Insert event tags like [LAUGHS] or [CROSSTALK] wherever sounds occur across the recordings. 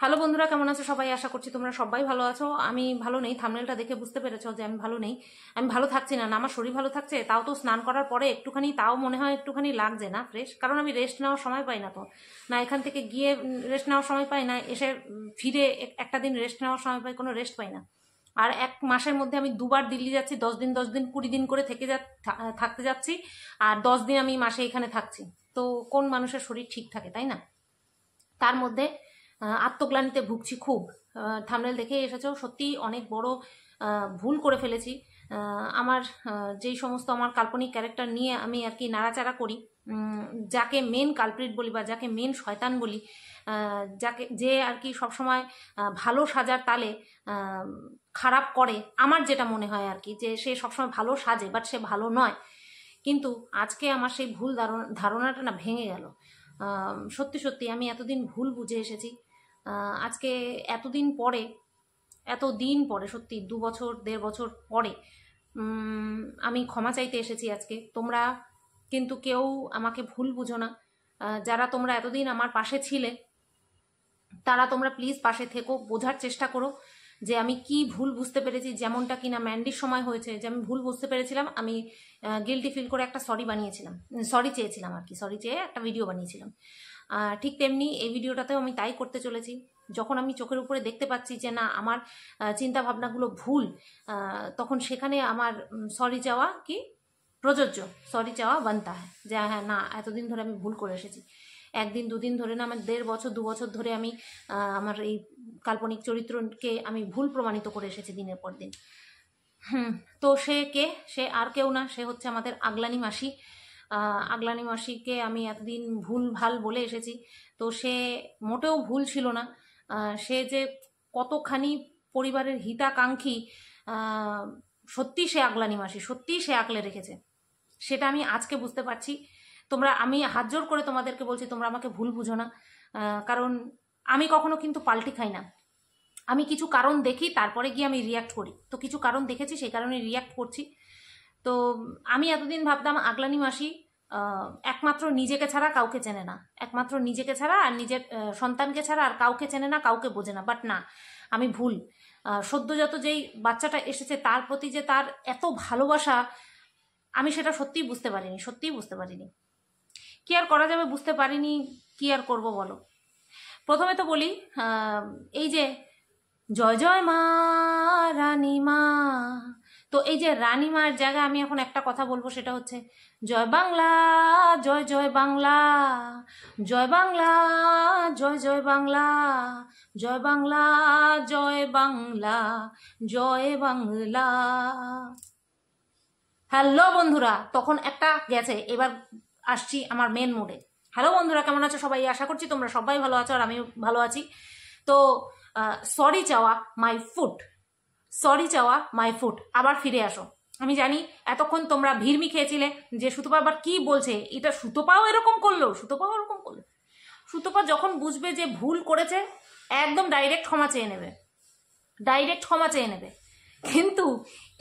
hello বন্ধুরা কেমন আছো সবাই আশা করছি তোমরা সবাই ভালো আছো আমি ভালো নেই থামনেলটা দেখে বুঝতে পেরেছো যে আমি ভালো নেই আমি ভালো থাকছি না আমার শরীর ভালো থাকছে তাও তো স্নান করার পরে একটুখানি তাও মনে হয় একটুখানি লাগছে না ফ্রেশ কারণ আমি রেস্ট নেওয়ার সময় পাই না তো না এখান থেকে গিয়ে রেস্ট নেওয়ার সময় পাই না এসে ফিরে একটা দিন রেস্ট নেওয়ার সময় পাই কোনো রেস্ট পাই না আর এক মাসের মধ্যে আমি দুবার দিল্লি যাচ্ছি দশ দিন দশ দিন কুড়ি দিন করে থেকে যা থাকতে যাচ্ছি আর দশ দিন আমি মাসে এখানে থাকছি তো কোন মানুষের শরীর ঠিক থাকে তাই না তার মধ্যে আত্মগ্লানিতে ভুগছি খুব থামনেল দেখে এসেছেও সত্যিই অনেক বড় ভুল করে ফেলেছি আমার যেই সমস্ত আমার কাল্পনিক ক্যারেক্টার নিয়ে আমি আর কি নাড়াচাড়া করি যাকে মেন কালপ্রিট বলি বা যাকে মেন শয়তান বলি যাকে যে আর কি সবসময় ভালো সাজার তালে খারাপ করে আমার যেটা মনে হয় আর কি যে সে সবসময় ভালো সাজে বাট সে ভালো নয় কিন্তু আজকে আমার সেই ভুল ধারণাটা না ভেঙে গেল সত্যি সত্যি আমি এতদিন ভুল বুঝে এসেছি আজকে এতদিন পরে এত দিন পরে সত্যি দু বছর দেড় বছর পরে আমি ক্ষমা চাইতে এসেছি আজকে তোমরা কিন্তু কেউ আমাকে ভুল বুঝো না যারা তোমরা এতদিন আমার পাশে ছিলে তারা তোমরা প্লিজ পাশে থেকো বোঝার চেষ্টা করো যে আমি কি ভুল বুঝতে পেরেছি যেমনটা কিনা ম্যান্ডির সময় হয়েছে যে আমি ভুল বুঝতে পেরেছিলাম আমি গিলটি ফিল করে একটা সরি বানিয়েছিলাম সরি চেয়েছিলাম আর কি সরি চেয়ে একটা ভিডিও বানিয়েছিলাম ঠিক তেমনি এই ভিডিওটাতেও আমি তাই করতে চলেছি যখন আমি চোখের উপরে দেখতে পাচ্ছি যে না আমার চিন্তা ভাবনাগুলো ভুল তখন সেখানে আমার সরি চাওয়া কি প্রযোজ্য সরি চাওয়া বানতা হ্যাঁ যে হ্যাঁ না এতদিন ধরে আমি ভুল করে এসেছি একদিন দুদিন ধরে না আমার দেড় বছর দু বছর ধরে আমি আমার এই কাল্পনিক চরিত্রকে আমি ভুল প্রমাণিত করে এসেছি দিনের পর দিন হুম তো সে কে সে আর কেউ না সে হচ্ছে আমাদের আগলানি মাসি আগলানি মাসিকে আমি এতদিন ভুল ভাল বলে এসেছি তো সে মোটেও ভুল ছিল না সে যে কতখানি পরিবারের হিতাকাঙ্ক্ষী সত্যি সে আগলানি মাসি সত্যিই সে আগলে রেখেছে সেটা আমি আজকে বুঝতে পারছি তোমরা আমি হাত জোর করে তোমাদেরকে বলছি তোমরা আমাকে ভুল বুঝো না কারণ আমি কখনো কিন্তু পাল্টি খাই না আমি কিছু কারণ দেখি তারপরে গিয়ে আমি রিয়াক্ট করি তো কিছু কারণ দেখেছি সেই কারণে রিয়াক্ট করছি তো আমি এতদিন ভাবতাম আগলানি মাসি একমাত্র নিজেকে ছাড়া কাউকে চেনে না একমাত্র নিজেকে ছাড়া আর নিজের সন্তানকে ছাড়া আর কাউকে চেনে না কাউকে বোঝে না বাট না আমি ভুল সদ্যজাত যেই বাচ্চাটা এসেছে তার প্রতি যে তার এত ভালোবাসা আমি সেটা সত্যিই বুঝতে পারিনি সত্যিই বুঝতে পারিনি কি আর করা যাবে বুঝতে পারিনি কি আর করব বলো প্রথমে তো বলি এই যে জয় জয় মা রানী মা তো এই যে রানীমার জায়গা আমি এখন একটা কথা বলবো সেটা হচ্ছে জয় বাংলা জয় জয় বাংলা জয় বাংলা জয় জয় বাংলা জয় বাংলা জয় বাংলা জয় বাংলা হ্যালো বন্ধুরা তখন একটা গেছে এবার আসছি আমার মেন মোডে হ্যালো বন্ধুরা কেমন আছো সবাই আশা করছি তোমরা সবাই ভালো আছো আর আমি ভালো আছি তো সরি চাওয়া মাই ফুড সরি চাওয়া মাই ফুট আবার ফিরে আসো আমি জানি এতক্ষণ তোমরা ভিড়মি খেয়েছিলে যে সুতপা আবার কি বলছে এটা সুতপাও এরকম করলো সুতপাও এরকম করলো সুতপা যখন বুঝবে যে ভুল করেছে একদম ডাইরেক্ট ক্ষমা চেয়ে নেবে ডাইরেক্ট ক্ষমা চেয়ে নেবে কিন্তু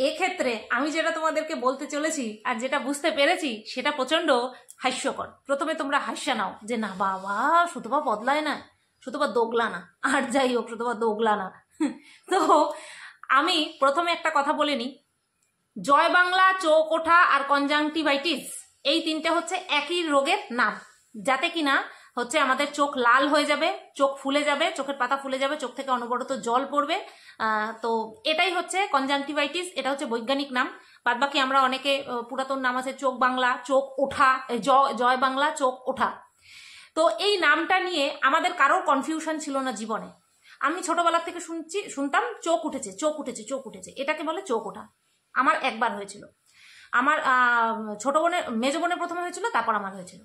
এক্ষেত্রে আমি যেটা তোমাদেরকে বলতে চলেছি আর যেটা বুঝতে পেরেছি সেটা প্রচণ্ড হাস্যকর প্রথমে তোমরা হাস্যা নাও যে না বাবা সুতপা বদলায় না সুতপা দোগলা না আর যাই হোক সুতপা দোগলা না [LAUGHS] তো আমি প্রথমে একটা কথা বলে নিই জয় বাংলা চোখ ওঠা আর কনজাংটিভাইটিস এই তিনটে হচ্ছে একই রোগের নাম যাতে কিনা হচ্ছে আমাদের চোখ লাল হয়ে যাবে চোখ ফুলে যাবে চোখের পাতা ফুলে যাবে চোখ থেকে অনবরত জল পড়বে তো এটাই হচ্ছে কনজাংটিভাইটিস এটা হচ্ছে বৈজ্ঞানিক নাম বাদ বাকি আমরা অনেকে পুরাতন নাম আছে চোখ বাংলা চোখ ওঠা জয় বাংলা চোখ ওঠা তো এই নামটা নিয়ে আমাদের কারোর কনফিউশন ছিল না জীবনে আমি ছোটবেলা থেকে শুনছি শুনতাম চোখ উঠেছে চোখ উঠেছে চোখ উঠেছে এটাকে বলে চোখ ওঠা আমার একবার হয়েছিল আমার ছোট বোনের মেজো বোনের প্রথমে হয়েছিল তারপর আমার হয়েছিল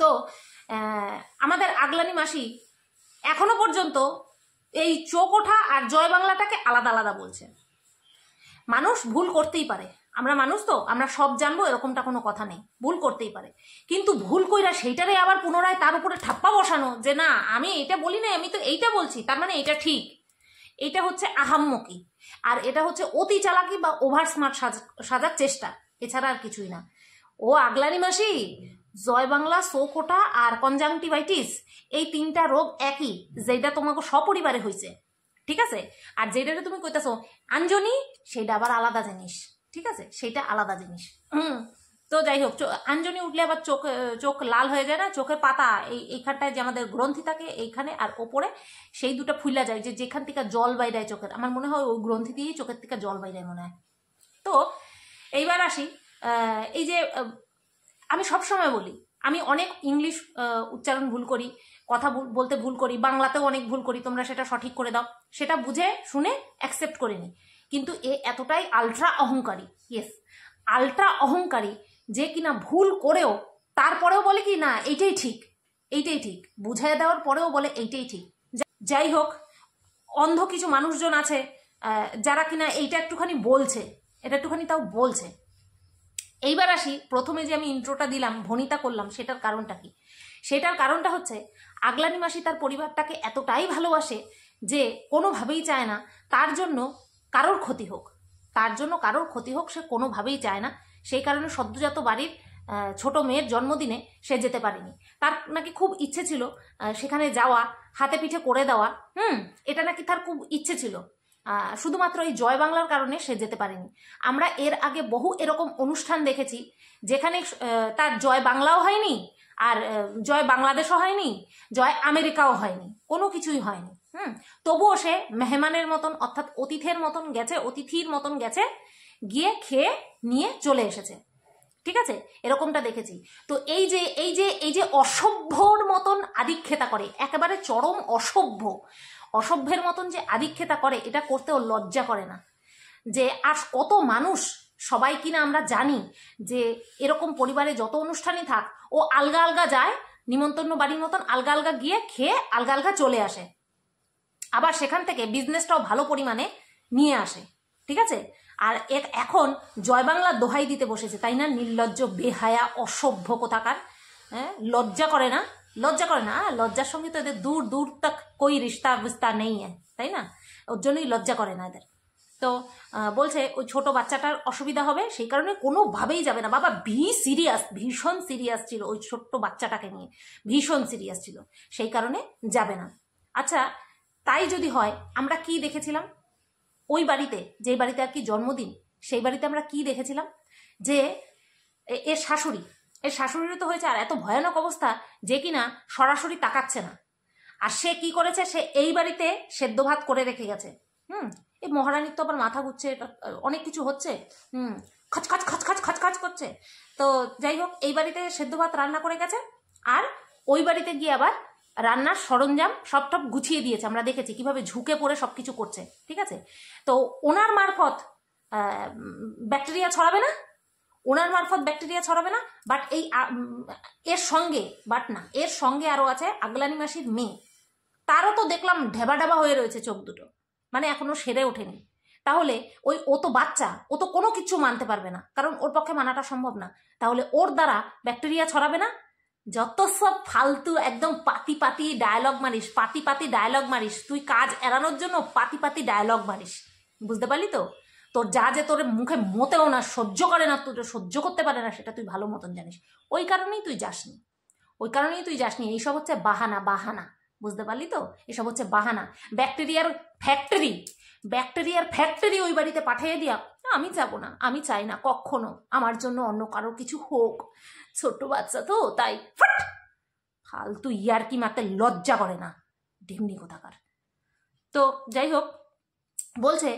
তো আমাদের আগলানি মাসি এখনো পর্যন্ত এই চোখ ওঠা আর জয় বাংলাটাকে আলাদা আলাদা বলছে মানুষ ভুল করতেই পারে আমরা মানুষ তো আমরা সব জানবো এরকমটা কোনো কথা নেই ভুল করতেই পারে কিন্তু ভুল কইরা সেইটারে আবার পুনরায় তার উপরে ঠাপ্পা বসানো যে না আমি এটা বলি না আমি তো এইটা বলছি তার মানে এটা ঠিক এটা হচ্ছে আহাম্মকি আর এটা হচ্ছে অতি চালাকি বা ওভার স্মার্ট সাজার চেষ্টা এছাড়া আর কিছুই না ও আগলানি মাসি জয় বাংলা সোকোটা আর কনজাংটিভাইটিস এই তিনটা রোগ একই যেটা তোমাকে সপরিবারে হইছে ঠিক আছে আর যেটাটা তুমি কইতেছো আঞ্জনি সেটা আবার আলাদা জিনিস ঠিক আছে সেটা আলাদা জিনিস তো যাই হোক আঞ্জনি উঠলে আবার চোখ চোখ লাল হয়ে যায় না চোখের পাতা এই এইখানটায় যে আমাদের গ্রন্থি থাকে এইখানে আর ওপরে সেই দুটো ফুলা যায় যে যেখান থেকে জল দেয় চোখের আমার মনে হয় ওই গ্রন্থি দিয়েই চোখের থেকে জল দেয় মনে হয় তো এইবার আসি এই যে আমি সব সময় বলি আমি অনেক ইংলিশ উচ্চারণ ভুল করি কথা বলতে ভুল করি বাংলাতেও অনেক ভুল করি তোমরা সেটা সঠিক করে দাও সেটা বুঝে শুনে অ্যাকসেপ্ট করে নিই কিন্তু এ এতটাই আলট্রা অহংকারী ইয়েস আলট্রা অহংকারী যে কিনা ভুল করেও তারপরেও বলে কি না এইটাই ঠিক এইটাই ঠিক বুঝাই দেওয়ার পরেও বলে এইটাই ঠিক যাই হোক অন্ধ কিছু মানুষজন আছে যারা কিনা এইটা একটুখানি বলছে এটা একটুখানি তাও বলছে এইবার আসি প্রথমে যে আমি ইন্ট্রোটা দিলাম ভনিতা করলাম সেটার কারণটা কি সেটার কারণটা হচ্ছে আগলানি মাসি তার পরিবারটাকে এতটাই ভালোবাসে যে কোনোভাবেই চায় না তার জন্য কারোর ক্ষতি হোক তার জন্য কারোর ক্ষতি হোক সে কোনোভাবেই চায় না সেই কারণে সদ্যজাত বাড়ির ছোট মেয়ের জন্মদিনে সে যেতে পারেনি তার নাকি খুব ইচ্ছে ছিল সেখানে যাওয়া হাতে পিঠে করে দেওয়া হুম এটা নাকি তার খুব ইচ্ছে ছিল শুধুমাত্র এই জয় বাংলার কারণে সে যেতে পারেনি আমরা এর আগে বহু এরকম অনুষ্ঠান দেখেছি যেখানে তার জয় বাংলাও হয়নি আর জয় বাংলাদেশও হয়নি জয় আমেরিকাও হয়নি কোনো কিছুই হয়নি হুম তবুও সে মেহমানের মতন অর্থাৎ অতিথের মতন গেছে অতিথির মতন গেছে গিয়ে খেয়ে নিয়ে চলে এসেছে ঠিক আছে এরকমটা দেখেছি তো এই যে এই যে এই যে অসভ্যর মতন আদিক্ষেতা করে একেবারে চরম অসভ্য অসভ্যের মতন যে আদিক্ষেতা করে এটা করতেও লজ্জা করে না যে আর কত মানুষ সবাই কিনা আমরা জানি যে এরকম পরিবারে যত অনুষ্ঠানই থাক ও আলগা আলগা যায় নিমন্ত্রণ বাড়ির মতন আলগা আলগা গিয়ে খেয়ে আলগা আলগা চলে আসে আবার সেখান থেকে বিজনেসটাও ভালো পরিমাণে নিয়ে আসে ঠিক আছে আর এখন জয় বাংলা দোহাই দিতে বসেছে তাই না নির্লজ্জ বেহায়া অসভ্য কোথাকার হ্যাঁ লজ্জা করে না লজ্জা করে না লজ্জার সঙ্গে তো এদের দূর দূর তাক কই রিস্তা বিস্তা নেই তাই না ওর জন্যই লজ্জা করে না এদের তো বলছে ওই ছোট বাচ্চাটার অসুবিধা হবে সেই কারণে কোনোভাবেই যাবে না বাবা ভি সিরিয়াস ভীষণ সিরিয়াস ছিল ওই ছোট্ট বাচ্চাটাকে নিয়ে ভীষণ সিরিয়াস ছিল সেই কারণে যাবে না আচ্ছা তাই যদি হয় আমরা কি দেখেছিলাম ওই বাড়িতে যেই বাড়িতে আর কি জন্মদিন সেই বাড়িতে আমরা কি দেখেছিলাম যে এর শাশুড়ি এর শাশুড়িরও তো হয়েছে আর এত ভয়ানক অবস্থা যে কিনা সরাসরি তাকাচ্ছে না আর সে কি করেছে সে এই বাড়িতে সেদ্ধ ভাত করে রেখে গেছে হুম এই মহারানীর তো আবার মাথা ঘুরছে অনেক কিছু হচ্ছে হুম খচ খচ খচ খচ খচ খচ করছে তো যাই হোক এই বাড়িতে সেদ্ধ ভাত রান্না করে গেছে আর ওই বাড়িতে গিয়ে আবার রান্নার সরঞ্জাম সব টপ গুছিয়ে দিয়েছে আমরা দেখেছি কিভাবে ঝুঁকে পড়ে সব কিছু করছে ঠিক আছে তো ওনার মারফত ব্যাকটেরিয়া ছড়াবে না ওনার মারফত ব্যাকটেরিয়া ছড়াবে না বাট এই এর সঙ্গে বাট না এর সঙ্গে আরও আছে আগলানি মাসির মেয়ে তারও তো দেখলাম ঢেবা ঢেবা হয়ে রয়েছে চোখ দুটো মানে এখনো সেরে ওঠেনি তাহলে ওই ও তো বাচ্চা ও তো কোনো কিছু মানতে পারবে না কারণ ওর পক্ষে মানাটা সম্ভব না তাহলে ওর দ্বারা ব্যাকটেরিয়া ছড়াবে না যত সব ফালতু একদম পাতি পাতি ডায়লগ মারিস পাতি পাতি ডায়লগ মারিস তুই কাজ এড়ানোর জন্য পাতি পাতি ডায়লগ মারিস বুঝতে পারলি তো তোর যা যে তোর মুখে মোতেও না সহ্য করে না তোর সহ্য করতে পারে না সেটা তুই ভালো মতন জানিস ওই কারণেই তুই যাসনি ওই কারণেই তুই যাসনি এইসব হচ্ছে বাহানা বাহানা বুঝতে পারলি তো এসব হচ্ছে বাহানা ব্যাকটেরিয়ার ফ্যাক্টরি ব্যাকটেরিয়ার ফ্যাক্টরি ওই বাড়িতে পাঠিয়ে দিয়া আমি যাব না আমি চাই না কখনো আমার জন্য অন্য কারো কিছু হোক ছোট বাচ্চা তো তাই ফালতু ইয়ার্কি মারতে লজ্জা করে না ডিমনি কোথাকার তো যাই হোক বলছে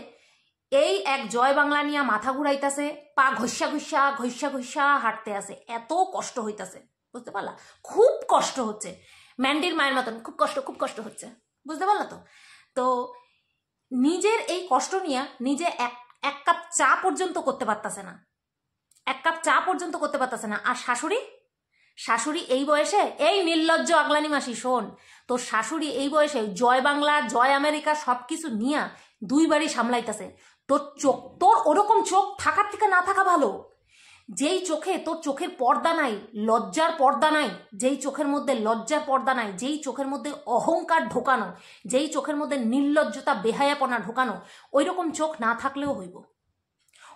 এই এক জয় বাংলা নিয়ে মাথা ঘুরাইতেছে পা ঘষা ঘষা ঘষা ঘষা হাঁটতে আসে এত কষ্ট হইতাছে বুঝতে পারলা খুব কষ্ট হচ্ছে ম্যান্ডির মায়ের মতন খুব কষ্ট খুব কষ্ট হচ্ছে বুঝতে পারলা তো তো নিজের এই কষ্ট নিয়ে নিজে এক এক কাপ চা পর্যন্ত করতে পারতাছে না এক কাপ চা পর্যন্ত করতে পারতাছে না আর শাশুড়ি শাশুড়ি এই বয়সে এই নির্লজ্জ আগলানি মাসি শোন তোর শাশুড়ি এই বয়সে জয় বাংলা জয় আমেরিকা সব কিছু নিয়া দুই বাড়ি সামলাইতেছে তোর চোখ তোর ওরকম চোখ থাকার থেকে না থাকা ভালো যেই চোখে তোর চোখের পর্দা নাই লজ্জার পর্দা নাই যেই চোখের মধ্যে লজ্জার পর্দা নাই যেই চোখের মধ্যে অহংকার ঢোকানো যেই চোখের মধ্যে নির্লজ্জতা বেহায়াপনা ঢোকানো ওই রকম চোখ না থাকলেও হইব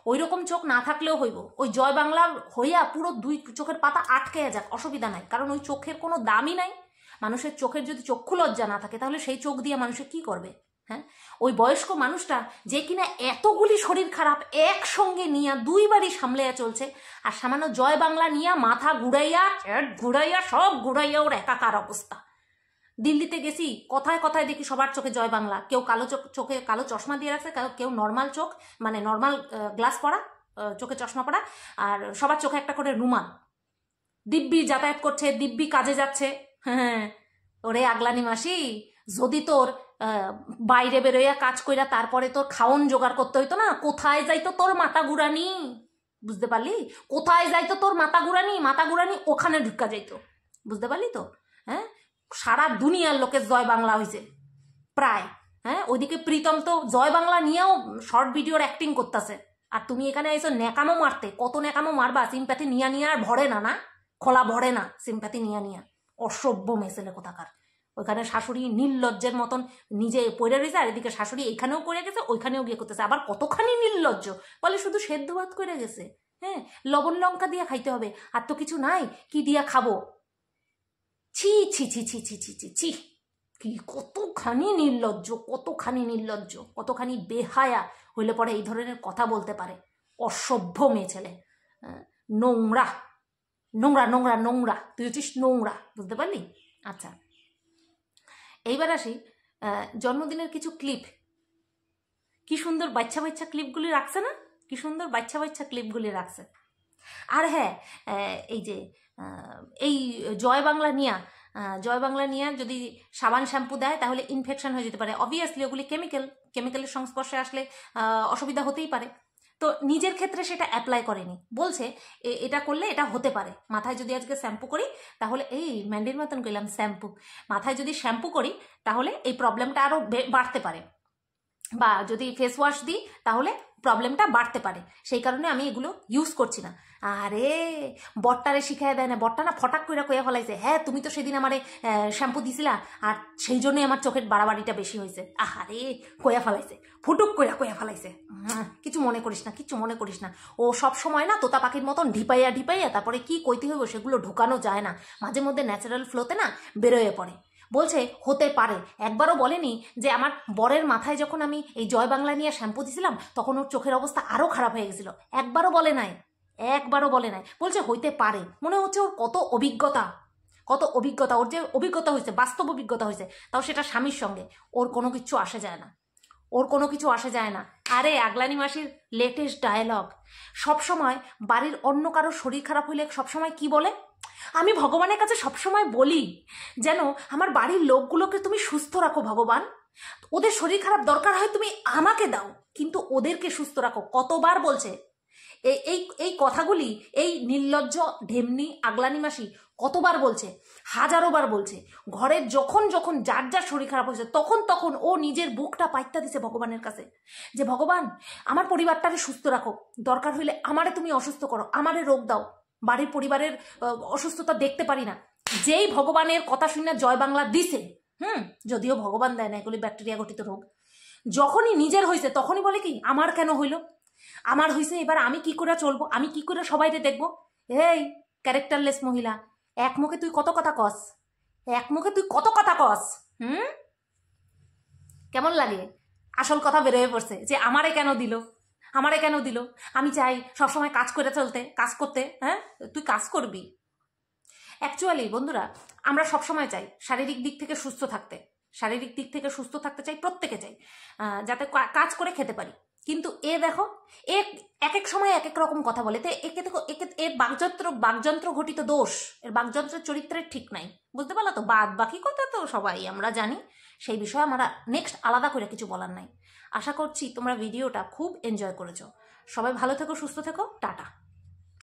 ওই রকম চোখ না থাকলেও হইব ওই জয় বাংলার হইয়া পুরো দুই চোখের পাতা আটকে যাক অসুবিধা নাই কারণ ওই চোখের কোনো দামই নাই মানুষের চোখের যদি চক্ষু লজ্জা না থাকে তাহলে সেই চোখ দিয়ে মানুষে কি করবে হ্যাঁ ওই বয়স্ক মানুষটা যে কিনা এতগুলি শরীর খারাপ একসঙ্গে নিয়া দুইবারই সামলাইয়া চলছে আর সামান্য জয় বাংলা নিয়া মাথা ঘুরাইয়া চ্যাট ঘুরাইয়া সব ঘুরাইয়া ওর একাকার অবস্থা দিল্লিতে গেছি কথায় কথায় দেখি সবার চোখে জয় বাংলা কেউ কালো চোখে কালো চশমা দিয়ে রাখছে কেউ নর্মাল চোখ মানে নর্মাল গ্লাস পরা চোখে চশমা পরা আর সবার চোখে একটা করে রুমাল দিব্যি যাতায়াত করছে দিব্যি কাজে যাচ্ছে হ্যাঁ, হ্যাঁ ওরে আগলানি মাসি যদি তোর বাইরে বেরোয়া কাজ কইরা তারপরে তোর খাওন জোগাড় করতে হইতো না কোথায় যাইতো তোর মাথা ঘুরানি বুঝতে পারলি কোথায় যাইতো তোর মাথা ঘুরানি মাথা ঘুরানি ওখানে ঢুকা যাইতো বুঝতে পারলি তো হ্যাঁ সারা দুনিয়ার লোকের জয় বাংলা হয়েছে প্রায় হ্যাঁ ওইদিকে প্রীতম তো জয় বাংলা নিয়েও শর্ট ভিডিওর অ্যাক্টিং করতেছে আর তুমি এখানে এসো ন্যাকামো মারতে কত ন্যাকামো মারবা সিম্প্যাথি নিয়া নিয়ে আর ভরে না না খোলা ভরে না সিম্প্যাথি নিয়া নিয়া অসভ্য মেসেলে কোথাকার ওইখানে শাশুড়ি নির্লজ্জের মতন নিজে পড়ে রয়েছে আর এদিকে শাশুড়ি এখানেও করে গেছে ওইখানেও গিয়ে করতেছে আবার কতখানি নির্লজ্জ বলে শুধু সেদ্ধ ভাত করে গেছে হ্যাঁ লবণ লঙ্কা দিয়ে খাইতে হবে আর তো কিছু নাই কি দিয়া খাবো ছি ছি ছি ছি ছি ছি ছি ছি কি কতখানি নির্লজ্জ কতখানি নির্লজ্জ কতখানি বেহায়া হইলে পরে এই ধরনের কথা বলতে পারে অসভ্য মেয়ে ছেলে হ্যাঁ, নোংরা নোংরা নোংরা নোংরা তুই হচ্ছিস নোংরা বুঝতে পারলি আচ্ছা এইবার আসি জন্মদিনের কিছু ক্লিপ কি সুন্দর বাচ্চা বাচ্চা ক্লিপগুলি রাখছে না কি সুন্দর বাচ্চা বাচ্চা ক্লিপগুলি রাখছে আর হ্যাঁ এই যে এই জয় বাংলা নিয়া জয় বাংলা নিয়া যদি সাবান শ্যাম্পু দেয় তাহলে ইনফেকশন হয়ে যেতে পারে অবভিয়াসলি ওগুলি কেমিক্যাল কেমিক্যালের সংস্পর্শে আসলে অসুবিধা হতেই পারে তো নিজের ক্ষেত্রে সেটা অ্যাপ্লাই করেনি বলছে এটা করলে এটা হতে পারে মাথায় যদি আজকে শ্যাম্পু করি তাহলে এই ম্যান্ডির মতন করলাম শ্যাম্পু মাথায় যদি শ্যাম্পু করি তাহলে এই প্রবলেমটা আরও বাড়তে পারে বা যদি ফেস ওয়াশ দিই তাহলে প্রবলেমটা বাড়তে পারে সেই কারণে আমি এগুলো ইউজ করছি না আরে বট্টারে শিখাই দেয় না বটটা না ফটাক করে কয়ে ফলাইছে হ্যাঁ তুমি তো সেদিন আমারে শ্যাম্পু দিছিলা আর সেই জন্যই আমার চোখের বাড়াবাড়িটা বেশি হয়েছে আহারে কয়া ফেলাইছে ফুটুক কয়া কয়া ফেলাইছে কিছু মনে করিস না কিছু মনে করিস না ও সব সময় না তোতা পাখির মতন ঢিপাইয়া ঢিপাইয়া তারপরে কি কইতে হইব সেগুলো ঢুকানো যায় না মাঝে মধ্যে ন্যাচারাল ফ্লোতে না বেরোয়ে পড়ে বলছে হতে পারে একবারও বলেনি যে আমার বরের মাথায় যখন আমি এই জয় বাংলা নিয়ে শ্যাম্পু দিয়েছিলাম তখন ওর চোখের অবস্থা আরও খারাপ হয়ে গেছিলো একবারও বলে নাই একবারও বলে নাই বলছে হইতে পারে মনে হচ্ছে ওর কত অভিজ্ঞতা কত অভিজ্ঞতা ওর যে অভিজ্ঞতা হয়েছে বাস্তব অভিজ্ঞতা হয়েছে তাও সেটা স্বামীর সঙ্গে ওর কোনো কিছু আসে যায় না ওর কোনো কিছু আসে যায় না আরে আগলানি মাসির লেটেস্ট ডায়ালগ সবসময় বাড়ির অন্য কারো শরীর খারাপ হইলে সবসময় কি বলে আমি ভগবানের কাছে সবসময় বলি যেন আমার বাড়ির লোকগুলোকে তুমি সুস্থ রাখো ভগবান ওদের শরীর খারাপ দরকার হয় তুমি আমাকে দাও কিন্তু ওদেরকে সুস্থ রাখো কতবার বলছে এই এই কথাগুলি এই নির্লজ্জ ঢেমনি আগলানি মাসি কতবার বলছে হাজারো বার বলছে ঘরের যখন যখন যার যার শরীর খারাপ হয়েছে তখন তখন ও নিজের বুকটা পাইতা দিছে ভগবানের কাছে যে ভগবান আমার পরিবারটাকে সুস্থ রাখো দরকার হইলে আমারে তুমি অসুস্থ করো আমারে রোগ দাও বাড়ির পরিবারের অসুস্থতা দেখতে পারি না যেই ভগবানের কথা শুনে জয় বাংলা দিছে হুম যদিও ভগবান দেয় না এগুলি ব্যাকটেরিয়া ঘটিত রোগ যখনই নিজের হয়েছে তখনই বলে কি আমার কেন হইল আমার হয়েছে এবার আমি কি করে চলবো আমি কি করে সবাইকে দেখব এই ক্যারেক্টারলেস মহিলা এক মুখে তুই কত কথা কস এক মুখে তুই কত কথা কস হুম কেমন লাগে আসল কথা বেরোয়ে পড়ছে যে আমারে কেন দিল আমারে কেন দিল আমি চাই সবসময় কাজ করে চলতে কাজ করতে হ্যাঁ তুই কাজ করবি অ্যাকচুয়ালি বন্ধুরা আমরা সবসময় চাই শারীরিক দিক থেকে সুস্থ থাকতে শারীরিক দিক থেকে সুস্থ থাকতে চাই প্রত্যেকে চাই যাতে কাজ করে খেতে পারি কিন্তু এ দেখো এ এক এক সময় এক এক রকম কথা বলে তো একে দেখো একে এর বাগযন্ত্র বাগযন্ত্র ঘটিত দোষ এর বাগযন্ত্রের চরিত্রের ঠিক নাই বুঝতে পারলো তো বাদ বাকি কথা তো সবাই আমরা জানি সেই বিষয়ে আমরা নেক্সট আলাদা করে কিছু বলার নাই আশা করছি তোমরা ভিডিওটা খুব এনজয় করেছো সবাই ভালো থেকো সুস্থ থেকো টাটা